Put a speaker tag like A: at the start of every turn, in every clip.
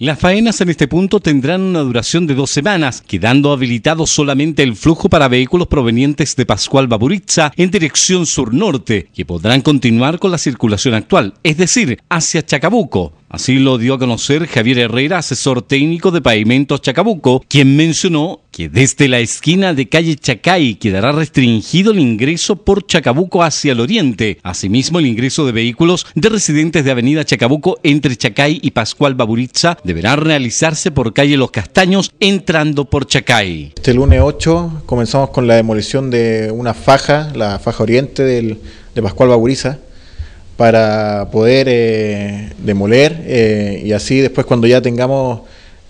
A: Las faenas en este punto tendrán una duración de dos semanas, quedando habilitado solamente el flujo para vehículos provenientes de Pascual Baburitza en dirección sur-norte, que podrán continuar con la circulación actual, es decir, hacia Chacabuco. Así lo dio a conocer Javier Herrera, asesor técnico de Pavimentos Chacabuco, quien mencionó que desde la esquina de calle Chacay quedará restringido el ingreso por Chacabuco hacia el oriente. Asimismo, el ingreso de vehículos de residentes de Avenida Chacabuco entre Chacay y Pascual Baburiza deberá realizarse por calle Los Castaños entrando por Chacay.
B: Este lunes 8 comenzamos con la demolición de una faja, la faja oriente de Pascual Baburiza para poder eh, demoler eh, y así después cuando ya tengamos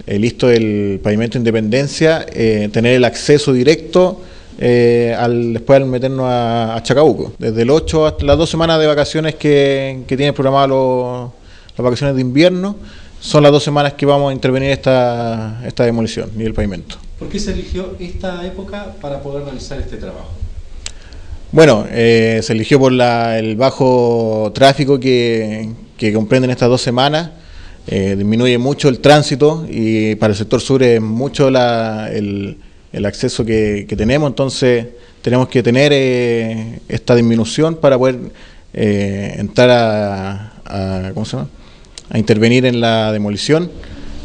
B: eh, listo el pavimento de Independencia, tener el acceso directo al después al meternos a, Chacabuco. Desde el 8 hasta las dos semanas de vacaciones que, tienen programadas las vacaciones de invierno, son las dos semanas que vamos a intervenir esta, esta demolición y el pavimento.
A: ¿Por qué se eligió esta época para poder realizar este trabajo?
B: Bueno, eh, se eligió por el bajo tráfico que, comprenden estas dos semanas. Eh, disminuye mucho el tránsito y para el sector sur es mucho el, acceso que, tenemos, entonces tenemos que tener eh, esta disminución para poder entrar a intervenir en la demolición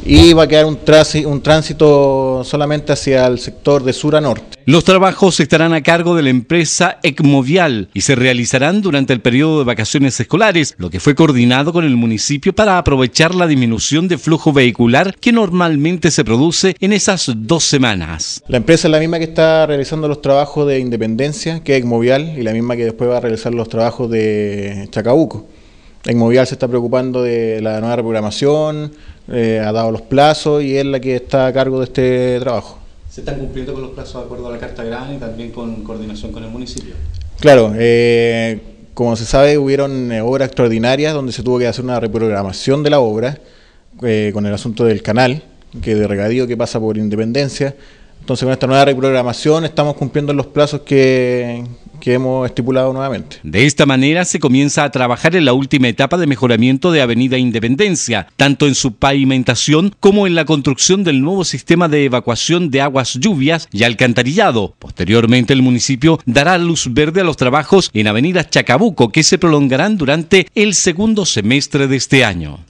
B: y va a quedar un, un tránsito solamente hacia el sector de sur a norte.
A: Los trabajos estarán a cargo de la empresa Ecmovial y se realizarán durante el periodo de vacaciones escolares, lo que fue coordinado con el municipio para aprovechar la disminución de flujo vehicular que normalmente se produce en esas dos semanas.
B: La empresa es la misma que está realizando los trabajos de Independencia, que es Ecmovial, y la misma que después va a realizar los trabajos de Chacabuco. Ecmovial se está preocupando de la nueva programación. Eh, ha dado los plazos y es la que está a cargo de este trabajo. ¿Se están
A: cumpliendo con los plazos de acuerdo a la Carta grande y también con coordinación con el municipio?
B: Claro, eh, como se sabe hubieron eh, obras extraordinarias donde se tuvo que hacer una reprogramación de la obra con el asunto del canal que de regadío que pasa por Independencia. Entonces con esta nueva reprogramación estamos cumpliendo los plazos que, que hemos estipulado nuevamente.
A: De esta manera se comienza a trabajar en la última etapa de mejoramiento de Avenida Independencia, tanto en su pavimentación como en la construcción del nuevo sistema de evacuación de aguas lluvias y alcantarillado. Posteriormente el municipio dará luz verde a los trabajos en Avenida Chacabuco que se prolongarán durante el segundo semestre de este año.